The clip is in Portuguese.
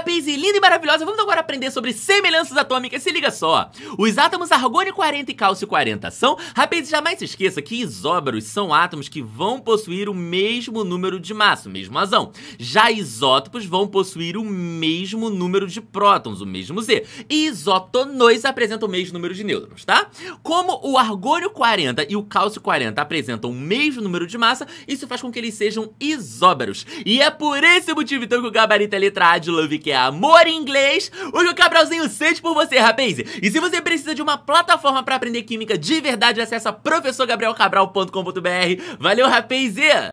Daisy, linda e maravilhosa, vamos agora aprender sobre semelhanças atômicas. Se liga só. Os átomos argônio 40 e cálcio 40 são. Rapaz, jamais se esqueça que isóbaros são átomos que vão possuir o mesmo número de massa, o mesmo azão. Já isótopos vão possuir o mesmo número de prótons, o mesmo Z. E isótonos apresentam o mesmo número de nêutrons, tá? Como o argônio 40 e o cálcio 40 apresentam o mesmo número de massa, isso faz com que eles sejam isóbaros. E é por esse motivo, então, que o gabarito é letra A de Love que é Amor em Inglês, hoje o Cabralzinho sente por você, rapaz. E se você precisa de uma plataforma para aprender química de verdade, acessa professorgabrielcabral.com.br. Valeu, rapaz!